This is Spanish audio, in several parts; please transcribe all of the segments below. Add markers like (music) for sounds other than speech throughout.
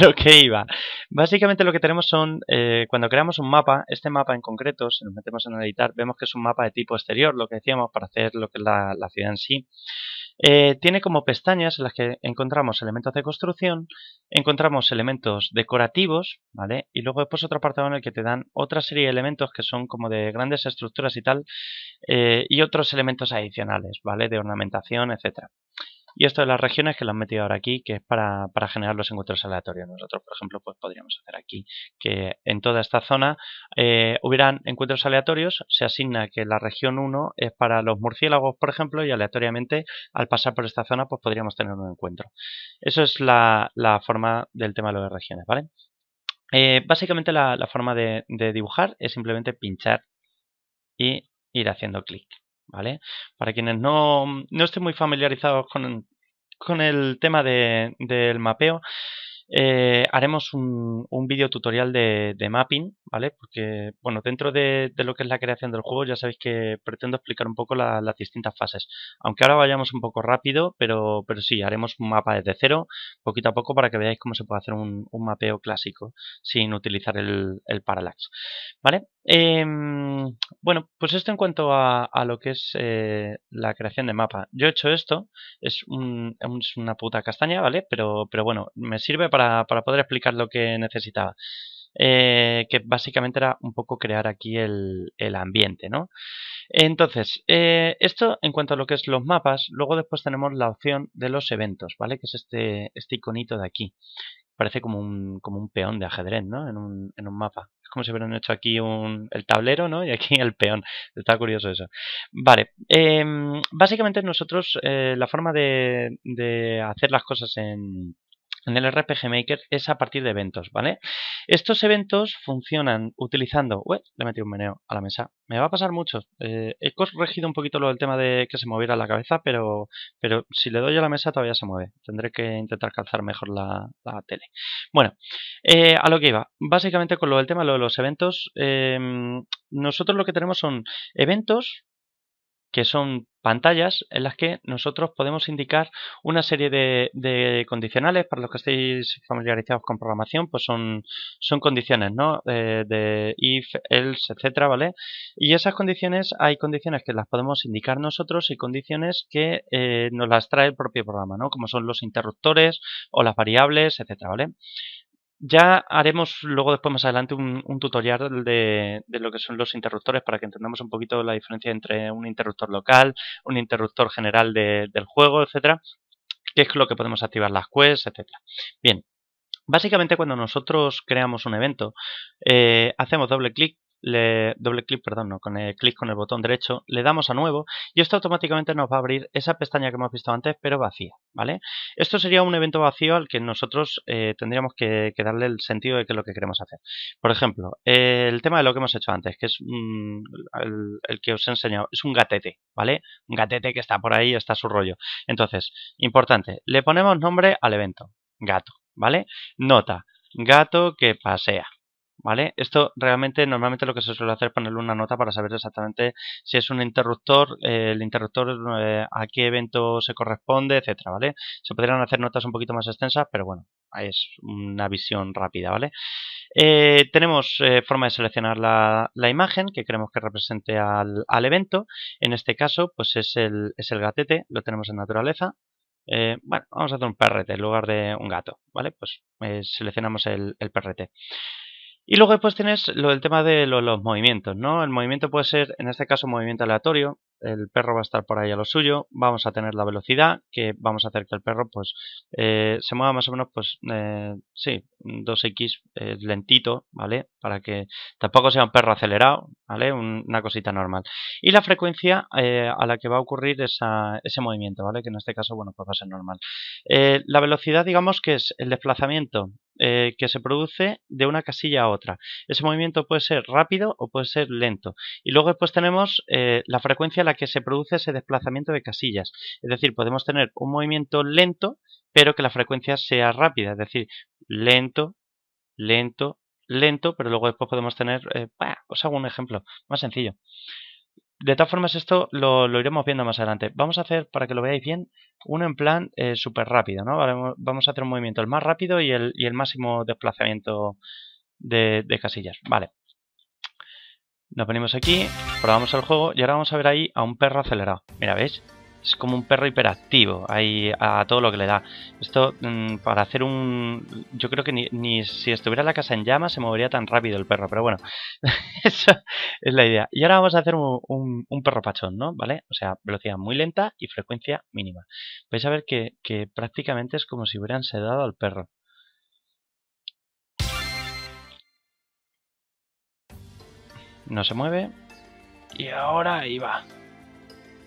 lo que iba. Básicamente lo que tenemos son, eh, cuando creamos un mapa, este mapa en concreto, si nos metemos en editar, vemos que es un mapa de tipo exterior, lo que decíamos, para hacer lo que es la, ciudad en sí. Eh, tiene como pestañas en las que encontramos elementos de construcción, encontramos elementos decorativos, ¿vale? Y luego después otro apartado en el que te dan otra serie de elementos que son como de grandes estructuras y tal, eh, y otros elementos adicionales, ¿vale? De ornamentación, etcétera. Y esto de las regiones que lo han metido ahora aquí, que es para, generar los encuentros aleatorios. Nosotros, por ejemplo, pues podríamos hacer aquí que en toda esta zona eh, hubieran encuentros aleatorios. Se asigna que la región 1 es para los murciélagos, por ejemplo, y aleatoriamente al pasar por esta zona pues podríamos tener un encuentro. Eso es la, forma del tema de las regiones, ¿vale? Eh, básicamente la, forma de, de dibujar es simplemente pinchar y ir haciendo clic. ¿vale? Para quienes no, no estén muy familiarizados con, con el tema de, del mapeo, eh, haremos un, vídeo tutorial de, mapping, ¿vale? Porque, bueno, dentro de, lo que es la creación del juego ya sabéis que pretendo explicar un poco las distintas fases. Aunque ahora vayamos un poco rápido, pero, pero sí, haremos un mapa desde cero, poquito a poco, para que veáis cómo se puede hacer un, mapeo clásico sin utilizar el, parallax, ¿vale? Em, bueno, pues esto en cuanto a, lo que es eh, la creación de mapa. Yo he hecho esto, es, una puta castaña, ¿vale? Pero, pero bueno, me sirve para, poder explicar lo que necesitaba. Eh, que básicamente era un poco crear aquí el, ambiente, ¿no? Entonces, eh, esto en cuanto a lo que es los mapas, luego después tenemos la opción de los eventos, ¿vale? Que es este, este iconito de aquí. Parece como un, como un peón de ajedrez, ¿no? En un, mapa. Es como si hubieran hecho aquí el tablero, ¿no? Y aquí el peón. Está curioso eso. Vale. Em, básicamente nosotros, eh, la forma de hacer las cosas en, en el RPG Maker es a partir de eventos, ¿vale? Estos eventos funcionan utilizando... Uy, le metí un meneo a la mesa. Me va a pasar mucho. Eh, he corregido un poquito lo del tema de que se moviera la cabeza, pero, pero si le doy a la mesa todavía se mueve. Tendré que intentar calzar mejor la, tele. Bueno, eh, a lo que iba. Básicamente con lo del tema lo de los eventos, eh, nosotros lo que tenemos son eventos que son pantallas en las que nosotros podemos indicar una serie de, condicionales. Para los que estéis familiarizados con programación, pues son, son condiciones, ¿no? de if, else, etcétera, ¿vale? Y esas condiciones, hay condiciones que las podemos indicar nosotros y condiciones que eh, nos las trae el propio programa, ¿no? Como son los interruptores o las variables, etcétera, ¿vale? Ya haremos luego después más adelante un, tutorial de, lo que son los interruptores para que entendamos un poquito la diferencia entre un interruptor local, un interruptor general del juego, etcétera, Qué es lo que podemos activar las quests, etcétera. Bien, Básicamente cuando nosotros creamos un evento, eh, hacemos doble clic doble clic, perdón, no, con el clic con el botón derecho, le damos a nuevo y esto automáticamente nos va a abrir esa pestaña que hemos visto antes, pero vacía, ¿vale? Esto sería un evento vacío al que nosotros eh, tendríamos que, darle el sentido de que es lo que queremos hacer. Por ejemplo, eh, el tema de lo que hemos hecho antes, que es mm, el, el, que os he enseñado, es un gatete, ¿vale? Un gatete que está por ahí, está su rollo. Entonces, importante, le ponemos nombre al evento, gato, ¿vale? Nota, gato que pasea. ¿Vale? Esto realmente normalmente lo que se suele hacer es ponerle una nota para saber exactamente si es un interruptor, eh, el interruptor eh, a qué evento se corresponde, etcétera, ¿vale? Se podrían hacer notas un poquito más extensas, pero bueno, es una visión rápida, ¿vale? Eh, tenemos forma de seleccionar la, imagen que queremos que represente al, evento. En este caso, pues es el, gatete, lo tenemos en naturaleza. bueno, vamos a hacer un perrete en lugar de un gato, ¿vale? Pues seleccionamos el, el perrete. Y luego después tienes lo, el tema de los movimientos, ¿no? El movimiento puede ser, en este caso, movimiento aleatorio. El perro va a estar por ahí a lo suyo. Vamos a tener la velocidad, que vamos a hacer que el perro pues eh, se mueva más o menos, pues eh, sí, 2x eh, lentito, ¿vale? Para que tampoco sea un perro acelerado, ¿vale? una cosita normal. Y la frecuencia a la que va a ocurrir ese movimiento, ¿vale? Que en este caso, bueno, pues va a ser normal. la velocidad, digamos que es el desplazamiento eh, que se produce de una casilla a otra. Ese movimiento puede ser rápido o puede ser lento. Y luego después tenemos eh, la frecuencia a la que se produce ese desplazamiento de casillas. Es decir, podemos tener un movimiento lento, pero que la frecuencia sea rápida. Es decir, lento, lento, lento, pero luego después podemos tener... os eh, pues hago un ejemplo más sencillo de todas formas, esto lo, iremos viendo más adelante. Vamos a hacer, para que lo veáis bien, uno en plan eh, súper rápido, ¿no? vamos a hacer un movimiento el más rápido y el, máximo desplazamiento de, de, casillas. Vale. Nos venimos aquí, probamos el juego y ahora vamos a ver ahí a un perro acelerado. Mira, ¿veis? es como un perro hiperactivo ahí a todo lo que le da. Esto mm, para hacer un... Yo creo que ni, si estuviera la casa en llamas se movería tan rápido el perro, pero bueno, (laughs) esa es la idea. Y ahora vamos a hacer un, perro pachón, ¿no? ¿Vale? O sea, velocidad muy lenta y frecuencia mínima. Vais a ver que, que prácticamente es como si hubieran sedado al perro. No se mueve. Y ahora ahí va.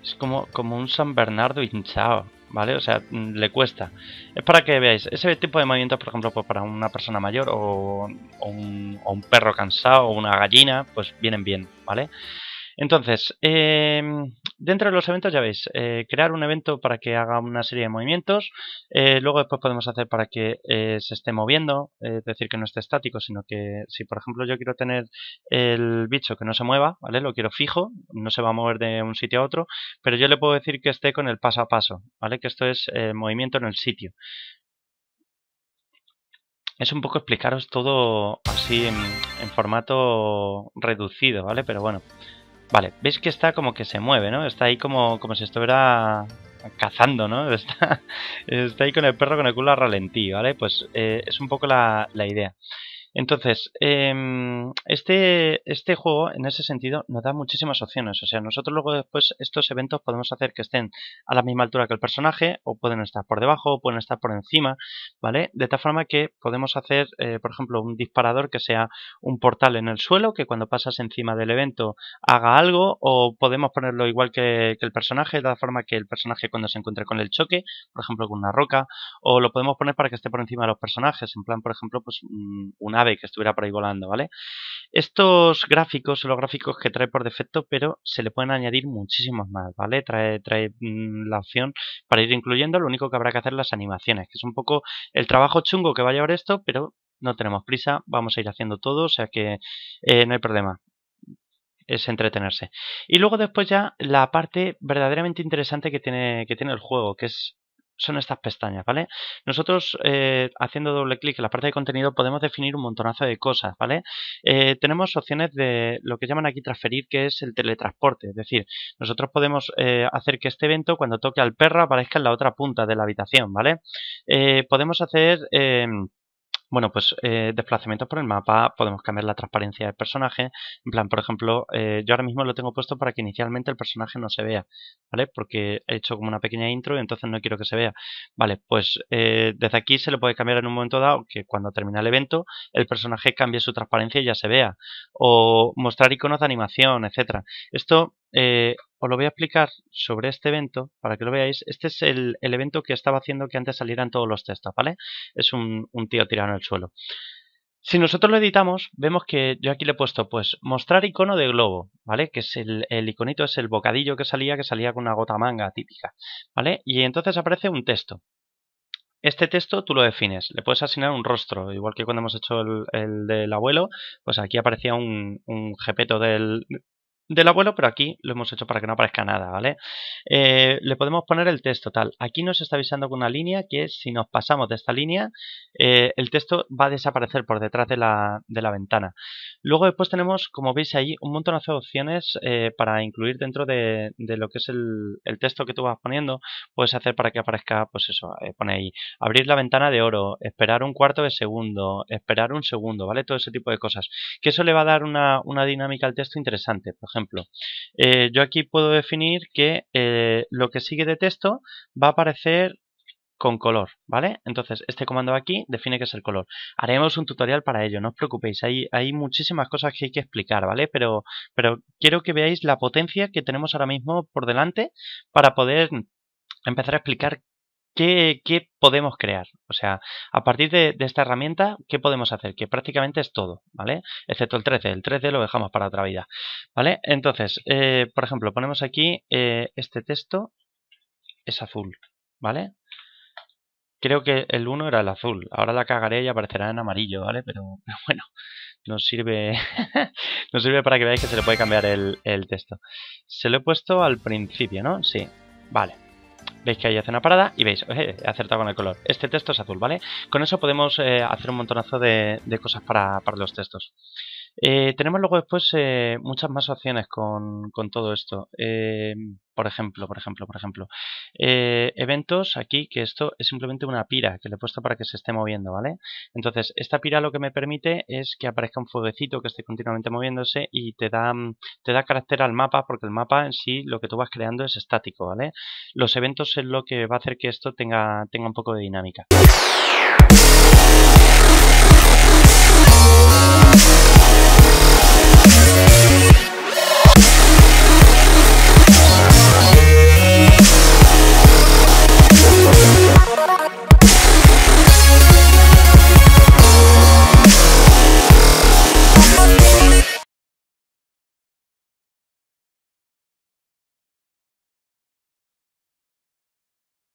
Es como, como un San Bernardo hinchado, ¿vale? O sea, mm, le cuesta. Es para que veáis, ese tipo de movimientos, por ejemplo, pues para una persona mayor un, o un perro cansado o una gallina, pues vienen bien, ¿vale? Entonces, em, dentro de los eventos ya veis, eh, crear un evento para que haga una serie de movimientos, eh, luego después podemos hacer para que eh, se esté moviendo, es decir, que no esté estático, sino que si por ejemplo yo quiero tener el bicho que no se mueva, ¿vale? Lo quiero fijo, no se va a mover de un sitio a otro, pero yo le puedo decir que esté con el paso a paso, ¿vale? Que esto es movimiento en el sitio. Es un poco explicaros todo así en, en formato reducido, ¿vale? Pero bueno, Vale, veis que está como que se mueve, ¿no? Está ahí como, si estuviera cazando, ¿no? (laughs) Está, ahí con el perro con el culo a ralentí, ¿vale? Pues eh, es un poco la, la idea. Entonces, em, este, este juego, en ese sentido, nos da muchísimas opciones. O sea, nosotros luego después estos eventos podemos hacer que estén a la misma altura que el personaje, o pueden estar por debajo, o pueden estar por encima, ¿vale? De tal forma que podemos hacer, eh, por ejemplo, un disparador que sea un portal en el suelo, que cuando pasas encima del evento haga algo, o podemos ponerlo igual que, el personaje, de tal forma que el personaje cuando se encuentre con el choque, por ejemplo, con una roca, o lo podemos poner para que esté por encima de los personajes, en plan, por ejemplo, pues una y que estuviera por ahí volando, ¿vale? Estos gráficos son los gráficos que trae por defecto, pero se le pueden añadir muchísimos más, ¿vale? Trae, mm, la opción para ir incluyendo, lo único que habrá que hacer las animaciones, que es un poco el trabajo chungo que va a llevar esto, pero no tenemos prisa, vamos a ir haciendo todo, o sea que eh, no hay problema es entretenerse. Y luego después ya la parte verdaderamente interesante que tiene, que tiene el juego, que es son estas pestañas, ¿vale? Nosotros eh, haciendo doble clic en la parte de contenido podemos definir un montonazo de cosas, ¿vale? Eh, tenemos opciones de lo que llaman aquí transferir, que es el teletransporte, es decir, nosotros podemos eh, hacer que este evento cuando toque al perro aparezca en la otra punta de la habitación, ¿vale? podemos hacer... Bueno, pues eh, desplazamientos por el mapa, podemos cambiar la transparencia del personaje. En plan, por ejemplo, eh, yo ahora mismo lo tengo puesto para que inicialmente el personaje no se vea, ¿vale? Porque he hecho como una pequeña intro y entonces no quiero que se vea. Vale, pues eh, desde aquí se le puede cambiar en un momento dado que cuando termina el evento el personaje cambie su transparencia y ya se vea. O mostrar iconos de animación, etcétera. Esto eh, os lo voy a explicar sobre este evento para que lo veáis. Este es el, evento que estaba haciendo que antes salieran todos los textos, ¿vale? Es un, tío tirado en el suelo. Si nosotros lo editamos, vemos que yo aquí le he puesto, pues, mostrar icono de globo, ¿vale? Que es el, iconito, es el bocadillo que salía, que salía con una gota manga típica, ¿vale? Y entonces aparece un texto. Este texto tú lo defines, le puedes asignar un rostro, igual que cuando hemos hecho el, del abuelo, pues aquí aparecía un, un jepeto del, del abuelo, pero aquí lo hemos hecho para que no aparezca nada, ¿vale? Eh, le podemos poner el texto tal. Aquí nos está avisando con una línea que si nos pasamos de esta línea, eh, el texto va a desaparecer por detrás de la, de la, ventana. Luego después tenemos, como veis ahí, un montón de opciones eh, para incluir dentro de, lo que es el, texto que tú vas poniendo. Puedes hacer para que aparezca, pues eso, pone ahí, abrir la ventana de oro, esperar un cuarto de segundo, esperar un segundo, ¿vale? Todo ese tipo de cosas. Que eso le va a dar una, una dinámica al texto interesante ejemplo, eh, yo aquí puedo definir que eh, lo que sigue de texto va a aparecer con color, ¿vale? Entonces, este comando aquí define que es el color. Haremos un tutorial para ello, no os preocupéis, hay, hay muchísimas cosas que hay que explicar, ¿vale? Pero, pero quiero que veáis la potencia que tenemos ahora mismo por delante para poder empezar a explicar ¿Qué, podemos crear? O sea, a partir de, esta herramienta, ¿qué podemos hacer? Que prácticamente es todo, ¿vale? Excepto el 13. El 13 lo dejamos para otra vida, ¿vale? Entonces, eh, por ejemplo, ponemos aquí eh, este texto, es azul, ¿vale? Creo que el 1 era el azul. Ahora la cagaré y aparecerá en amarillo, ¿vale? Pero, (laughs) bueno, nos sirve, (laughs) nos sirve para que veáis que se le puede cambiar el, el texto. Se lo he puesto al principio, ¿no? Sí, vale veis que ahí hace una parada y veis, eh, he acertado con el color. Este texto es azul, ¿vale? Con eso podemos eh, hacer un montonazo de, cosas para, para los textos. Eh, tenemos luego después eh, muchas más opciones con, todo esto. Eh, por ejemplo, por ejemplo, por ejemplo. eventos aquí, que esto es simplemente una pira que le he puesto para que se esté moviendo, ¿vale? Entonces, esta pira lo que me permite es que aparezca un fueguecito que esté continuamente moviéndose y te da, te da carácter al mapa, porque el mapa en sí lo que tú vas creando es estático, ¿vale? Los eventos es lo que va a hacer que esto tenga, tenga un poco de dinámica.